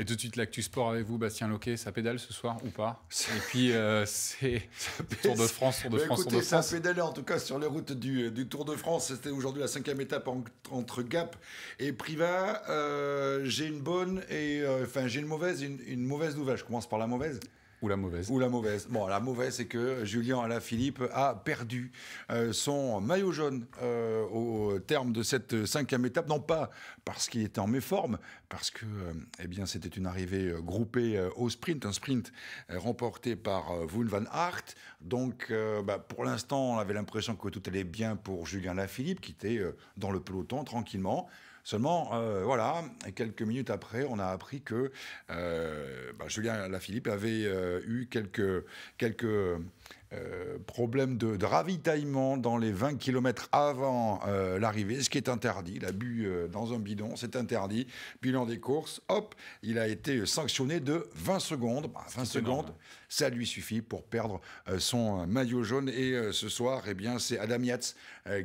Et tout de suite, l'actu sport avec vous, Bastien Loquet, ça pédale ce soir ou pas Et puis, euh, c'est Tour de France, Tour de bah France, Tour de ça France. Ça pédale en tout cas sur les routes du, Tour de France. C'était aujourd'hui la cinquième étape entre Gap et Privas. Euh, j'ai une bonne et euh, enfin, j'ai une mauvaise, une, une mauvaise nouvelle. Je commence par la mauvaise. Ou la mauvaise. Ou la mauvaise. Bon, la mauvaise, c'est que Julien Alaphilippe a perdu euh, son maillot jaune euh, au terme de cette cinquième étape. Non pas parce qu'il était en méforme, parce que euh, eh bien, c'était une arrivée groupée au sprint, un sprint remporté par Woon van Aert. Donc, bah, pour l'instant, on avait l'impression que tout allait bien pour Julien Alaphilippe, qui était dans le peloton tranquillement. Seulement, euh, voilà, quelques minutes après, on a appris que euh, bah, Julien Lafilippe avait euh, eu quelques, quelques euh, problème de, ravitaillement dans les 20 km avant euh, l'arrivée, ce qui est interdit. La bu euh, dans un bidon, c'est interdit. Bilan des courses, hop, il a été sanctionné de 20 secondes. 20 bah, secondes, hein. ça lui suffit pour perdre son maillot jaune. Et ce soir, eh bien, c'est Adam Yatz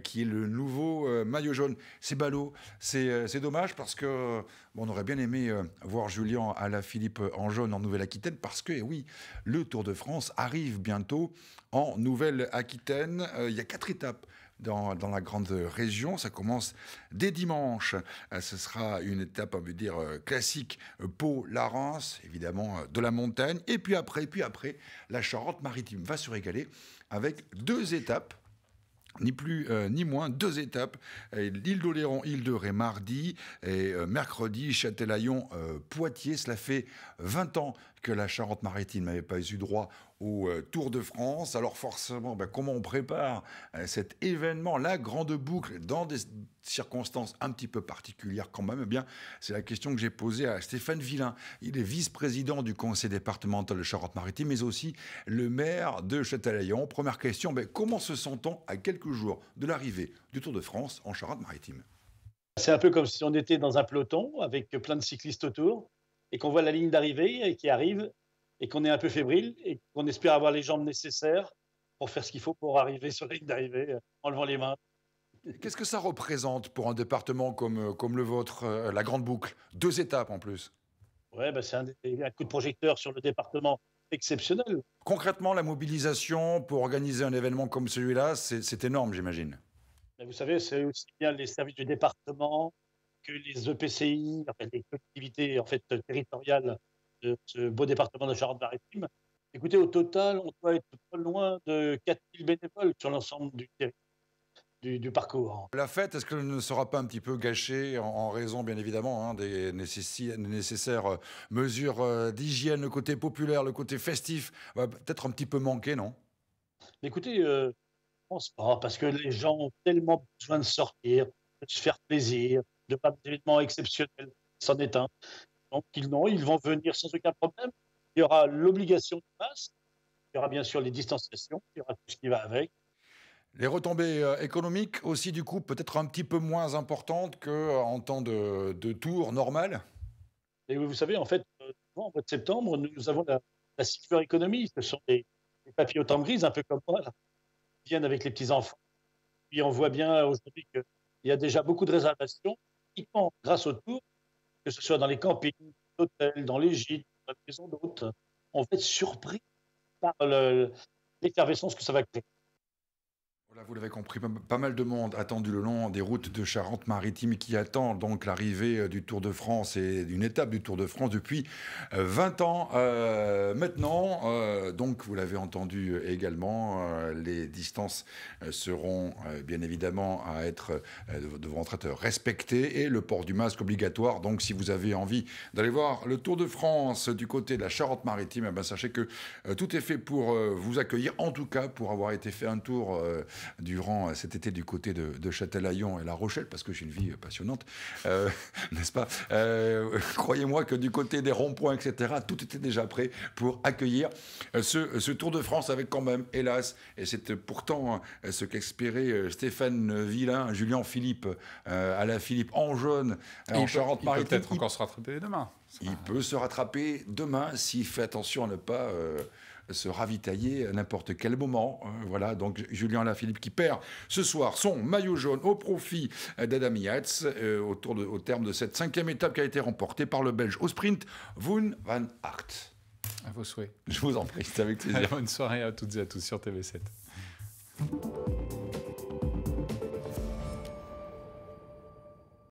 qui est le nouveau maillot jaune. C'est ballot, c'est dommage parce que on aurait bien aimé voir Julien à la Philippe en jaune en Nouvelle-Aquitaine parce que, eh oui, le Tour de France arrive bientôt en Nouvelle-Aquitaine. Euh, il y a quatre étapes. Dans, dans, la grande région. Ça commence dès dimanche. Euh, ce sera une étape, on veut dire, euh, classique Pau, larence évidemment, de la montagne. Et puis après, puis après, la Charente-Maritime va se régaler avec deux étapes ni plus ni moins, deux étapes. L'île d'Oléron, île de Ré, mardi, et mercredi, Châtelaillon, Poitiers. Cela fait 20 ans que la Charente-Maritime n'avait pas eu droit au euh, Tour de France. Alors forcément, ben, comment on prépare euh, cet événement, la grande boucle, dans des circonstances un petit peu particulières quand même, eh bien, c'est la question que j'ai posée à Stéphane Villain. Il est vice-président du conseil départemental de Charente-Maritime, mais aussi le maire de Châtelaillon. Première question, ben, comment se sent-on à quelques jours de l'arrivée du Tour de France en Charente-Maritime C'est un peu comme si on était dans un peloton avec plein de cyclistes autour et qu'on voit la ligne d'arrivée qui arrive et qu'on est un peu fébrile et qu'on espère avoir les jambes nécessaires pour faire ce qu'il faut pour arriver sur la ligne d'arrivée euh, en levant les mains. Qu'est-ce que ça représente pour un département comme, euh, comme le vôtre, euh, la Grande Boucle Deux étapes en plus. Oui, bah, c'est un, coup de projecteur sur le département exceptionnel. Concrètement, la mobilisation pour organiser un événement comme celui-là, c'est énorme, j'imagine. Vous savez, c'est aussi bien les services du département que les EPCI, les collectivités en fait, territoriales ce beau département de Charente-Maritime. Écoutez, au total, on doit être pas loin de 4000 bénévoles sur l'ensemble du Du, parcours. La fête, est-ce qu'elle ne sera pas un petit peu gâchée en, raison, bien évidemment, hein, des nécessaires, euh, mesures euh, d'hygiène, le côté populaire, le côté festif va peut-être un petit peu manquer, non Écoutez, euh, je ne pense pas, parce que les gens ont tellement besoin de sortir, de se faire plaisir, de pas événements exceptionnels, c'en est un. Donc, ils, ils vont venir sans aucun problème. Il y aura l'obligation de masque, il y aura bien sûr les distanciations, il y aura tout ce qui va avec. Les retombées euh, économiques aussi, du coup, peut-être un petit peu moins importantes qu'en euh, temps de, de, tour normal Et vous savez, en fait, euh, en mois septembre, nous avons la, la silver Ce sont des, des temps grises, un peu comme moi, qui viennent avec les petits-enfants. Puis on voit bien aujourd'hui qu'il y a déjà beaucoup de réservations, uniquement grâce au tour, que ce soit dans les campings, dans les hôtels, dans les gîtes, dans les maisons d'hôtes, on va être surpris par l'effervescence que ça va créer. Bah, vous l'avez compris, pas mal de monde attendu le long des routes de Charente-Maritime qui attend donc l'arrivée euh, du Tour de France et d'une étape du Tour de France depuis 20 euh, ans euh, maintenant. donc vous l'avez entendu également, les distances seront bien évidemment à être vos être respectées et le port du masque obligatoire. Donc si vous avez envie d'aller voir le Tour de France du côté de la Charente-Maritime, eh ben, sachez que tout est fait pour vous accueillir, en tout cas pour avoir été fait un tour durant euh, cet été du côté de, de Châtelaillon et La Rochelle, parce que j'ai une vie euh, passionnante, euh, n'est-ce pas Croyez-moi que du côté des ronds-points, etc., tout était déjà prêt pour accueillir ce, ce, Tour de France avec quand même, hélas, et c'est pourtant hein, ce qu'espérait Stéphane Villain, Julien Philippe, Alain à la Philippe en jaune, en Charente-Maritime. Il peut peut-être encore se rattraper demain. Il peut se rattraper demain s'il fait attention à ne pas se ravitailler à n'importe quel moment. Hein, voilà, donc Julien Lafilippe qui perd ce soir son maillot jaune au profit d'Adam Yates euh, autour de, au terme de cette cinquième étape qui a été remportée par le Belge au sprint, Woon van Aert. À vos souhaits. Je vous en prie, c'est avec plaisir. Bonne soirée à toutes et à tous sur TV7.